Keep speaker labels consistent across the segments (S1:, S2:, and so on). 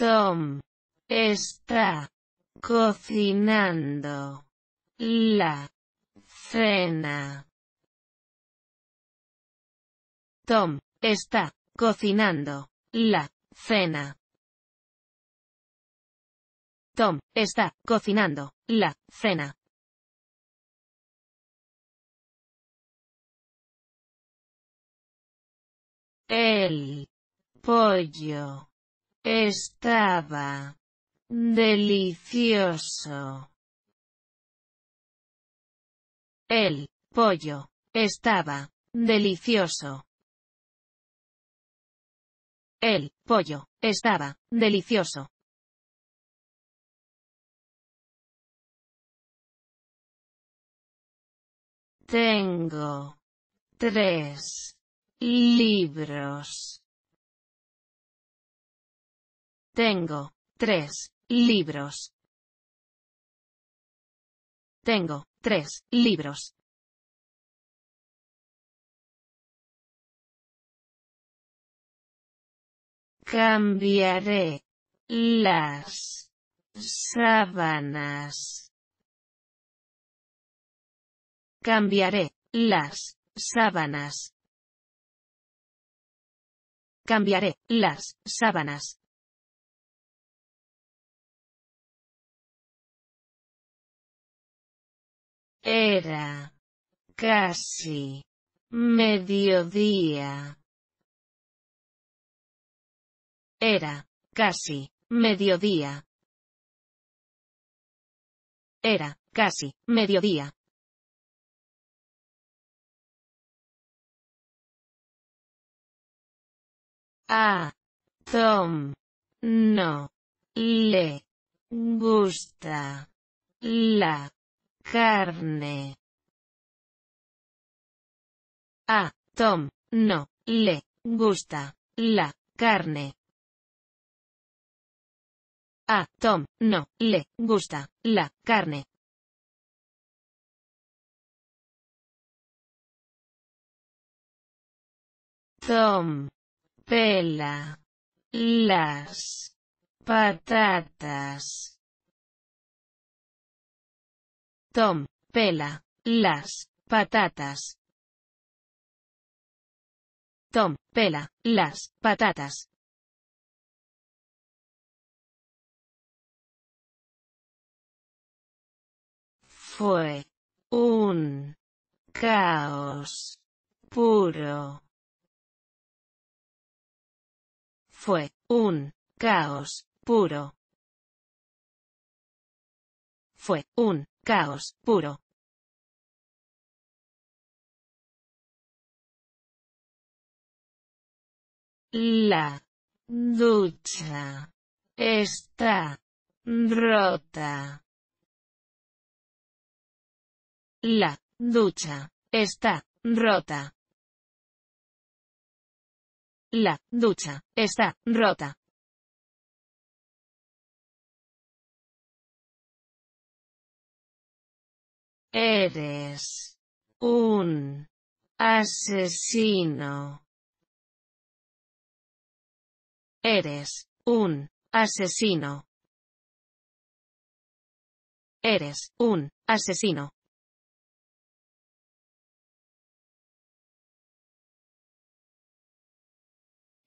S1: Tom está cocinando la cena. Tom está cocinando la cena. Tom está cocinando la cena. El pollo estaba. Delicioso. El pollo estaba delicioso. El pollo estaba delicioso. Tengo tres libros tengo tres libros. Tengo tres libros. Cambiaré las sábanas. Cambiaré las sábanas. Cambiaré las sábanas. Era. Casi. Mediodía. Era. Casi. Mediodía. Era. Casi. Mediodía. Ah, Tom. No. Le. Gusta. La carne. A Tom no le gusta la carne. A Tom no le gusta la carne. Tom pela las patatas. Tom, pela, las, patatas. Tom, pela, las, patatas. Fue un caos puro. Fue un caos puro. Fue un Caos, puro. La ducha está rota. La ducha está rota. La ducha está rota. Eres un asesino. Eres un asesino. Eres un asesino.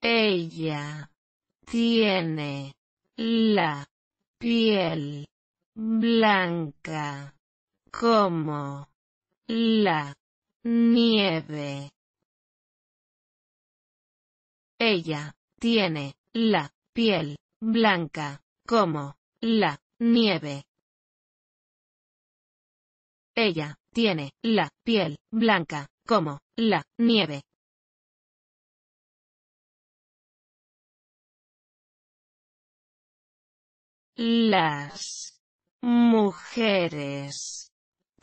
S1: Ella tiene la piel blanca como la nieve. Ella tiene la piel blanca como la nieve. Ella tiene la piel blanca como la nieve. Las mujeres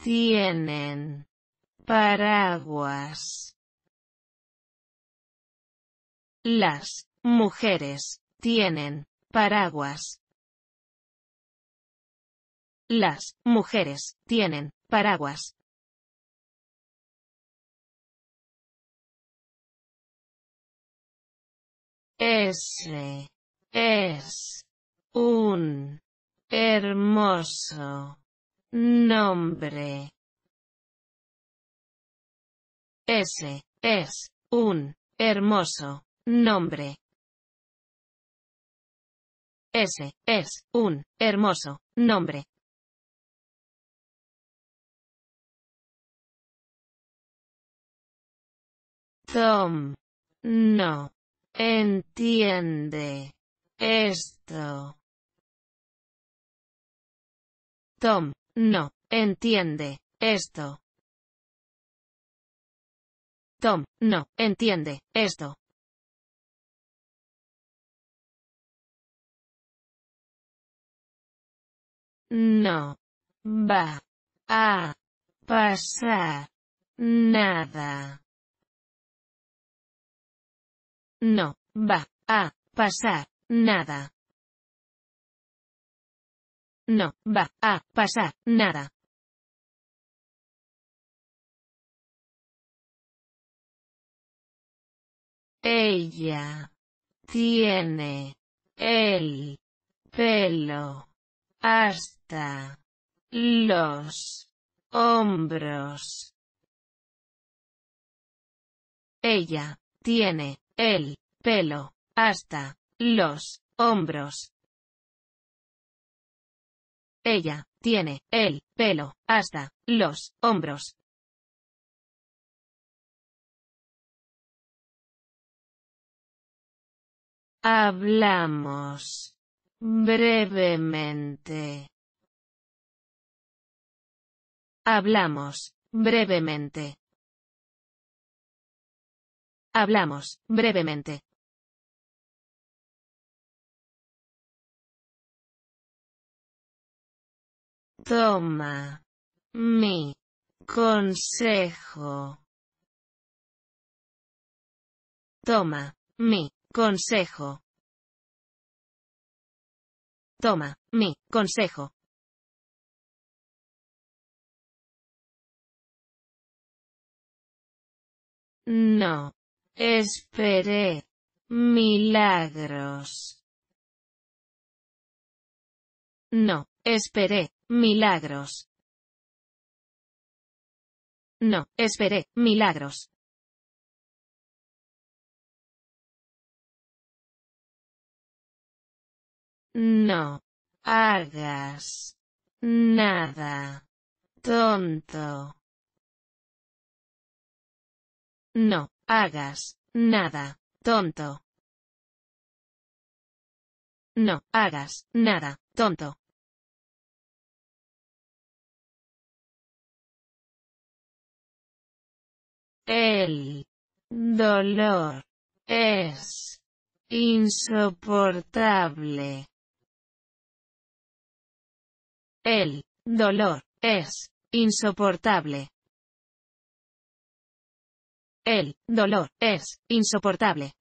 S1: tienen. Paraguas. Las mujeres tienen paraguas. Las mujeres tienen paraguas. Ese es un hermoso Nombre. Ese es un hermoso nombre. Ese es un hermoso nombre. Tom. No. Entiende. Esto. Tom. No, entiende, esto. Tom, no, entiende, esto. No. Va. A. Pasar. Nada. No. Va. A. Pasar. Nada. No, va, a, pasar, nada. Ella tiene el pelo hasta los hombros. Ella tiene el pelo hasta los hombros. Ella, tiene, el, pelo, hasta, los, hombros. Hablamos. Brevemente. Hablamos. Brevemente. Hablamos. Brevemente. Toma. Mi. Consejo. Toma. Mi. Consejo. Toma. Mi. Consejo. No. Esperé. Milagros. No, esperé milagros. No, esperé, milagros. No hagas nada tonto. No hagas nada tonto. No hagas nada tonto. El dolor es insoportable. El dolor es insoportable. El dolor es insoportable.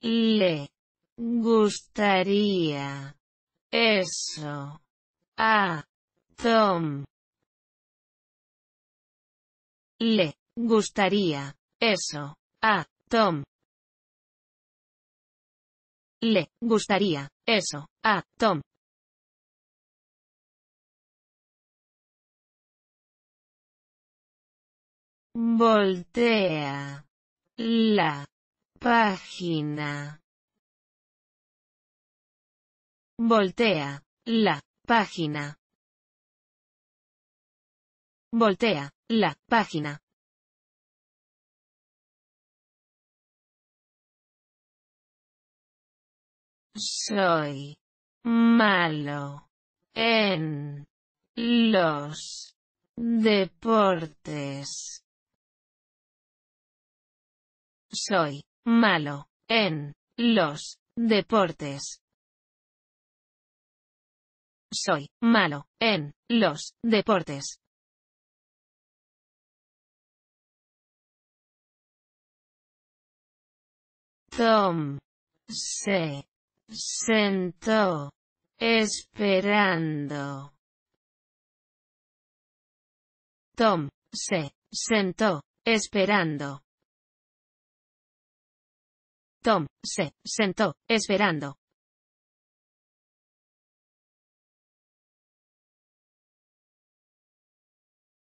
S1: Le gustaría eso. A. Tom. Le. Gustaría. Eso. A. Tom. Le. Gustaría. Eso. A. Tom. Voltea. La. Página. Voltea. La. Página. Voltea. La página. Soy malo en los deportes. Soy malo en los deportes. Soy malo en los deportes. Tom se sentó esperando. Tom se sentó esperando. Tom se sentó esperando.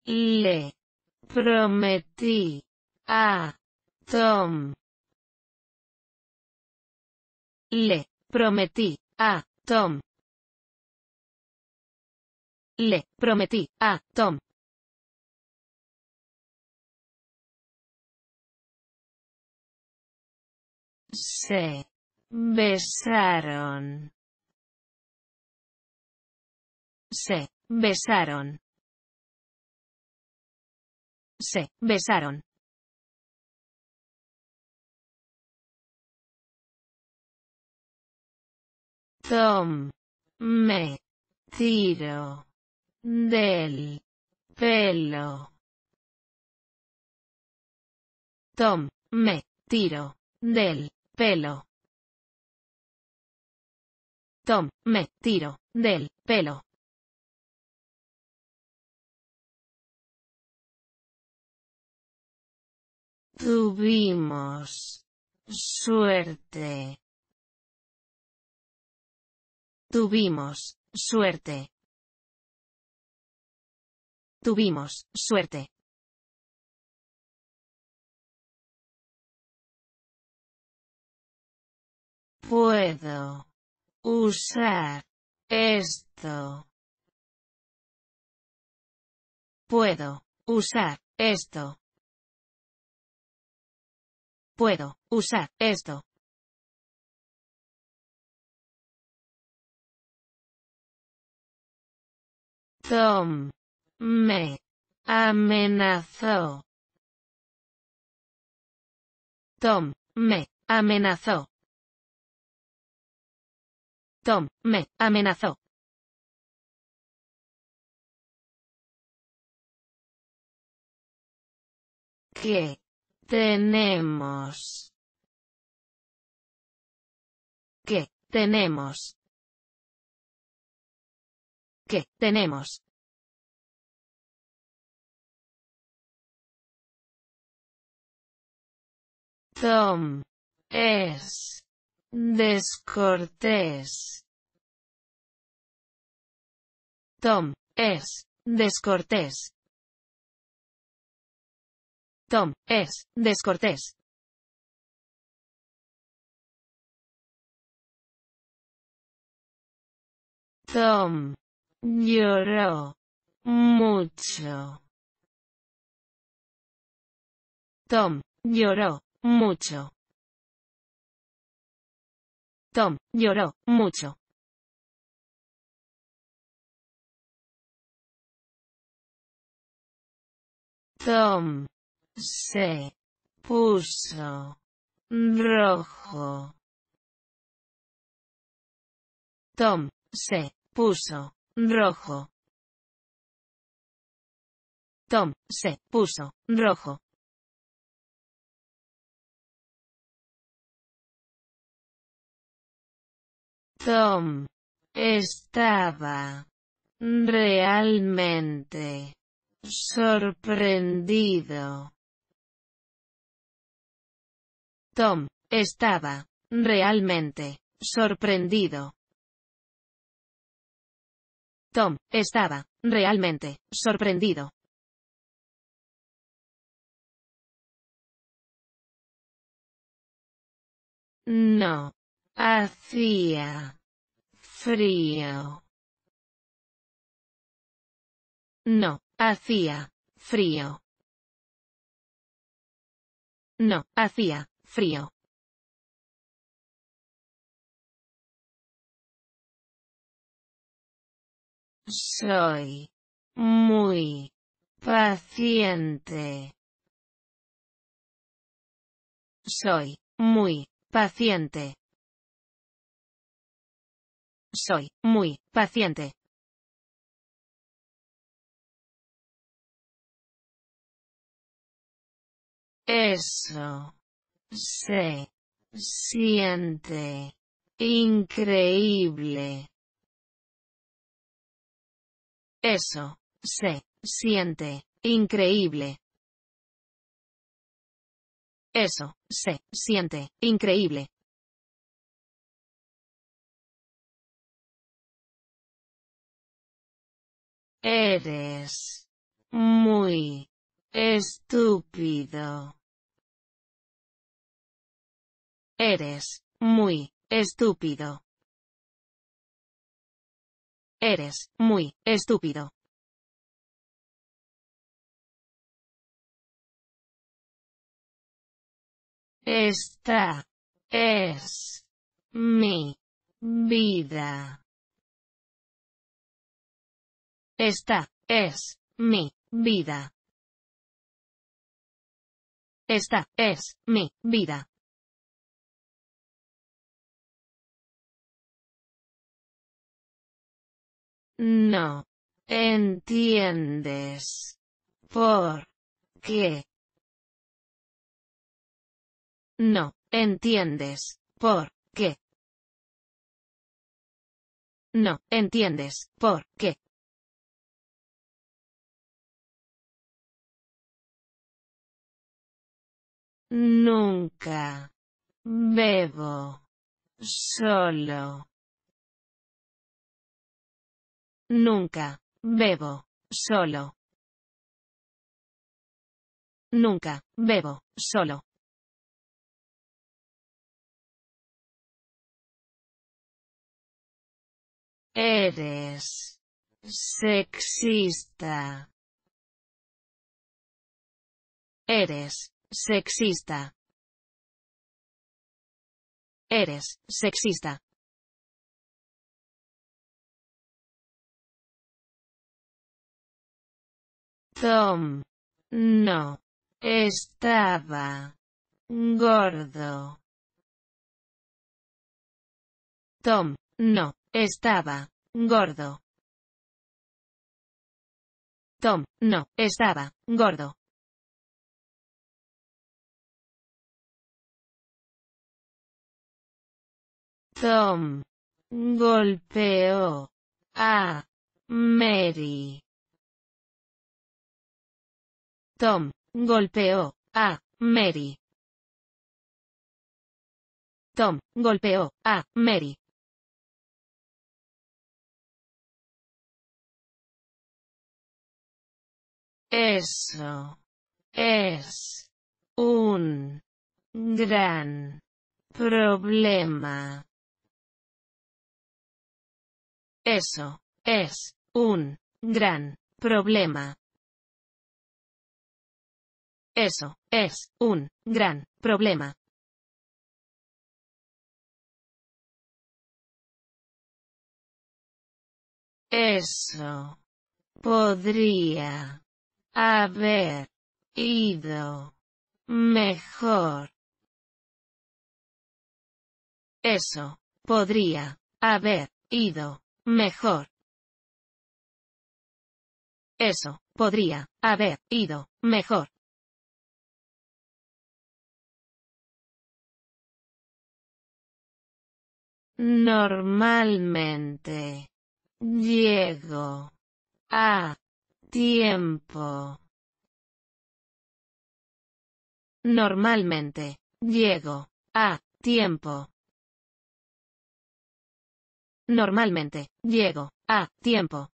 S1: Le prometí a Tom. Le prometí a Tom. Le prometí a Tom. Se besaron. Se besaron. Se besaron. Tom. Me. Tiro. Del. Pelo. Tom. Me. Tiro. Del. Pelo. Tom. Me. Tiro. Del. Pelo. Tuvimos suerte. Tuvimos suerte. Tuvimos suerte. Puedo usar esto. Puedo usar esto. Puedo usar esto. Tom me amenazó. Tom me amenazó. Tom me amenazó. ¿Qué? Tenemos. Que, tenemos. Que, tenemos. Tom. Es. Descortés. Tom. Es. Descortés. Tom, es, descortés. Tom. Lloró. Mucho. Tom. Lloró. Mucho. Tom. Lloró. Mucho. Tom. Se puso rojo. Tom se puso rojo. Tom se puso rojo. Tom estaba realmente sorprendido. Tom, estaba, realmente, sorprendido. Tom, estaba, realmente, sorprendido. No. Hacía. Frío. No. Hacía. Frío. No. Hacía. Frío. Soy muy paciente. Soy muy paciente. Soy muy paciente. Eso. Se siente increíble. Eso se siente increíble. Eso se siente increíble. Eres muy estúpido. Eres muy estúpido. Eres muy estúpido. Esta es mi vida. Esta es mi vida. Esta es mi vida. No. ¿Entiendes? ¿Por qué? No. ¿Entiendes? ¿Por qué? No. ¿Entiendes? ¿Por qué? Nunca. Bebo. Solo. Nunca. Bebo. Solo. Nunca. Bebo. Solo. Eres. Sexista. Eres. Sexista. Eres. Sexista. Tom. No. Estaba. Gordo. Tom. No. Estaba. Gordo. Tom. No. Estaba. Gordo. Tom. Golpeó. A. Mary. Tom, golpeó a Mary. Tom, golpeó a Mary. Eso es un gran problema. Eso es un gran problema. Eso es un gran problema. Eso podría haber ido mejor. Eso podría haber ido mejor. Eso podría haber ido mejor. Normalmente. Llego. A. Tiempo. Normalmente. Llego. A. Tiempo. Normalmente. Llego. A. Tiempo.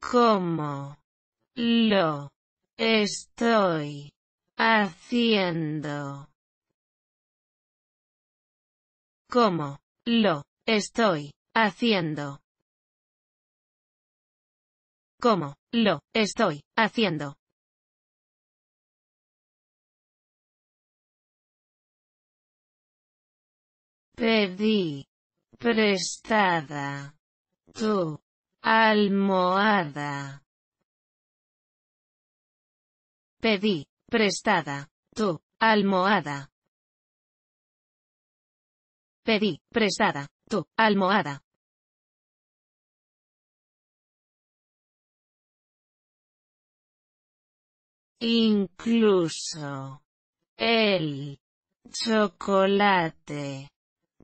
S1: ¿Cómo? Lo. Estoy haciendo. ¿Cómo? Lo estoy haciendo. ¿Cómo? Lo estoy haciendo. Pedí. Prestada. Tu. Almohada. Pedí prestada, tu, almohada. Pedí, prestada, tu, almohada. Incluso. El chocolate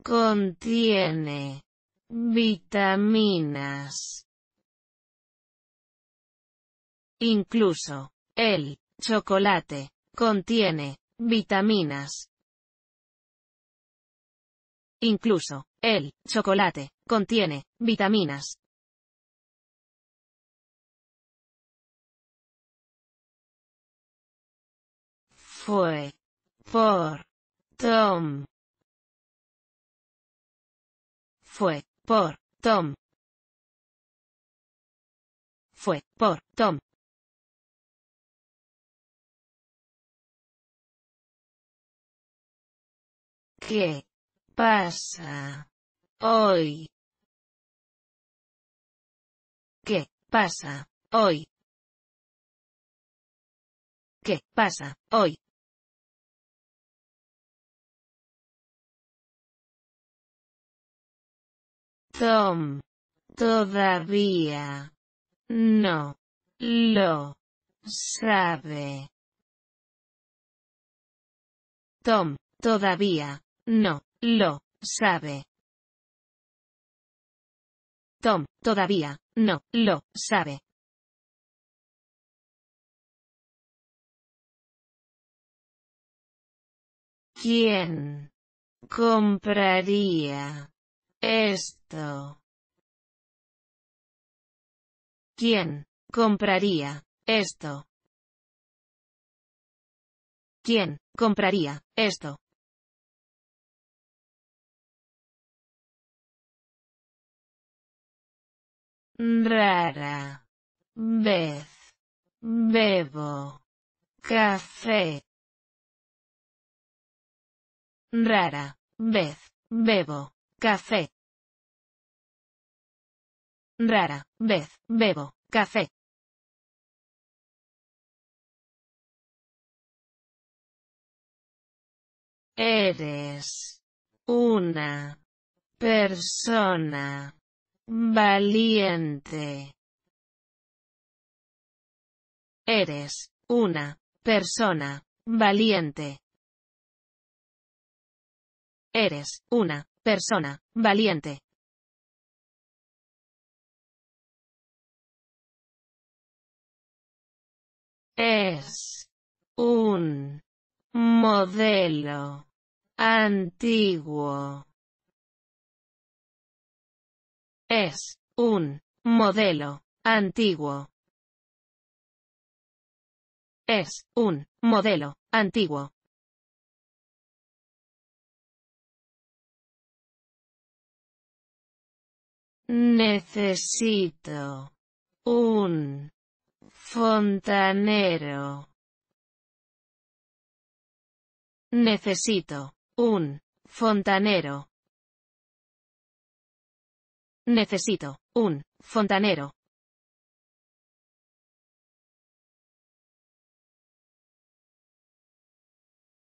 S1: contiene vitaminas. Incluso el Chocolate. Contiene vitaminas. Incluso, el chocolate contiene vitaminas. Fue por Tom. Fue por Tom. Fue por Tom. ¿Qué pasa hoy? ¿Qué pasa hoy? ¿Qué pasa hoy? Tom. Todavía. No. Lo. Sabe. Tom. Todavía. No, lo, sabe. Tom, todavía, no, lo, sabe. ¿Quién compraría esto? ¿Quién compraría esto? ¿Quién compraría esto? rara vez bebo café rara vez bebo café rara vez bebo café eres una persona Valiente. Eres una persona valiente. Eres una persona valiente. Es un modelo antiguo es un modelo antiguo. Es un modelo antiguo. Necesito un fontanero. Necesito un fontanero. Necesito un fontanero.